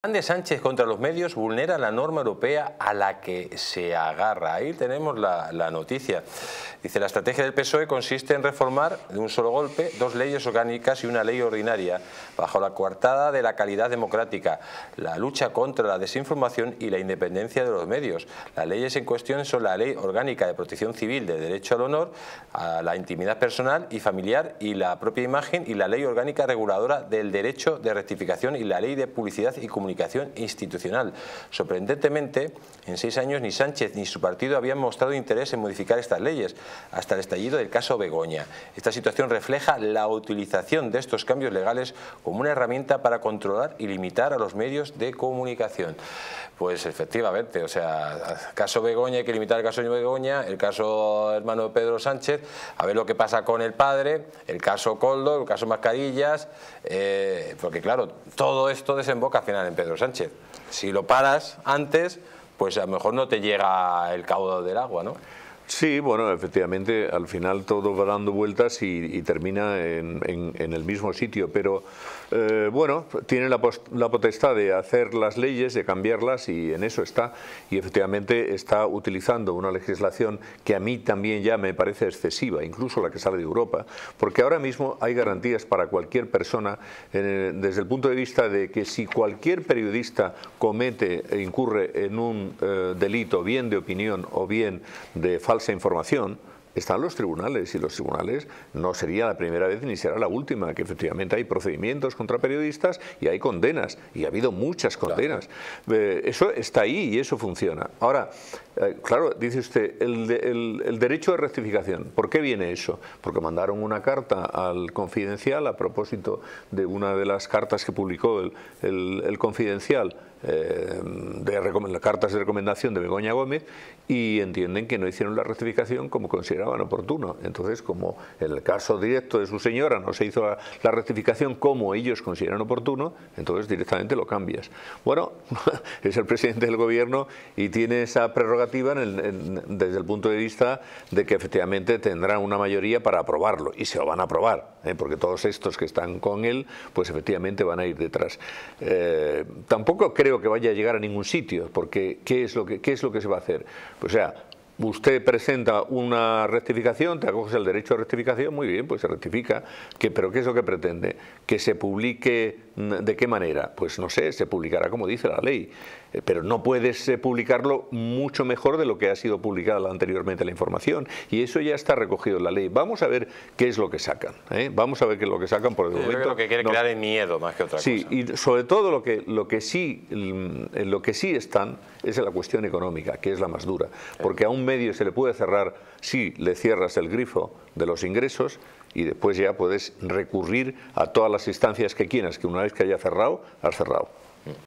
Andrés Sánchez contra los medios vulnera la norma europea a la que se agarra. Ahí tenemos la, noticia. Dice, la estrategia del PSOE consiste en reformar de un solo golpe dos leyes orgánicas y una ley ordinaria bajo la coartada de la calidad democrática, la lucha contra la desinformación y la independencia de los medios. Las leyes en cuestión son la ley orgánica de protección civil de derecho al honor, a la intimidad personal y familiar y la propia imagen y la ley orgánica reguladora del derecho de rectificación y la ley de publicidad y comunicación comunicación institucional. Sorprendentemente, en seis años ni Sánchez ni su partido habían mostrado interés en modificar estas leyes, hasta el estallido del caso Begoña. Esta situación refleja la utilización de estos cambios legales como una herramienta para controlar y limitar a los medios de comunicación. Pues efectivamente, o sea, caso Begoña hay que limitar el caso Begoña, el caso hermano Pedro Sánchez, a ver lo que pasa con el padre, el caso Coldo, el caso Mascarillas, eh, porque claro, todo esto desemboca al en Pedro Sánchez. Si lo paras antes, pues a lo mejor no te llega el caudal del agua, ¿no? Sí, bueno, efectivamente, al final todo va dando vueltas y, termina en, el mismo sitio, pero eh, bueno, tiene la, potestad de hacer las leyes, de cambiarlas y en eso está, y efectivamente está utilizando una legislación que a mí también ya me parece excesiva, incluso la que sale de Europa, porque ahora mismo hay garantías para cualquier persona eh, desde el punto de vista de que si cualquier periodista comete e incurre en un eh, delito, bien de opinión o bien de falta esa información, están los tribunales y los tribunales no sería la primera vez ni será la última, que efectivamente hay procedimientos contra periodistas y hay condenas, y ha habido muchas condenas. Eh, eso está ahí y eso funciona. Ahora, eh, claro, dice usted, el, derecho de rectificación, ¿por qué viene eso? Porque mandaron una carta al Confidencial a propósito de una de las cartas que publicó el, el Confidencial eh, de cartas de recomendación de Begoña Gómez y entienden que no hicieron la rectificación como consideraban oportuno. Entonces, como en el caso directo de su señora no se hizo la, rectificación como ellos consideran oportuno, entonces directamente lo cambias. Bueno, es el presidente del gobierno y tiene esa prerrogativa desde el punto de vista de que efectivamente tendrá una mayoría para aprobarlo y se lo van a aprobar, ¿eh? porque todos estos que están con él, pues efectivamente van a ir detrás. Eh, tampoco creo creo que vaya a llegar a ningún sitio, porque ¿qué es lo que, es lo que se va a hacer? Pues, sea, usted presenta una rectificación, te acoges el derecho a rectificación, muy bien, pues se rectifica. ¿Pero qué es lo que pretende? ¿Que se publique mm, de qué manera? Pues no sé, se publicará como dice la ley, eh, pero no puedes eh, publicarlo mucho mejor de lo que ha sido publicada anteriormente la información y eso ya está recogido en la ley. Vamos a ver qué es lo que sacan, ¿eh? vamos a ver qué es lo que sacan por el Yo que lo que quiere crear es miedo más que otra cosa. Sí, y sobre todo lo que, lo, que sí, mm, lo que sí están es en la cuestión económica, que es la más dura, porque aún medio se le puede cerrar si le cierras el grifo de los ingresos y después ya puedes recurrir a todas las instancias que quieras, que una vez que haya cerrado, has cerrado.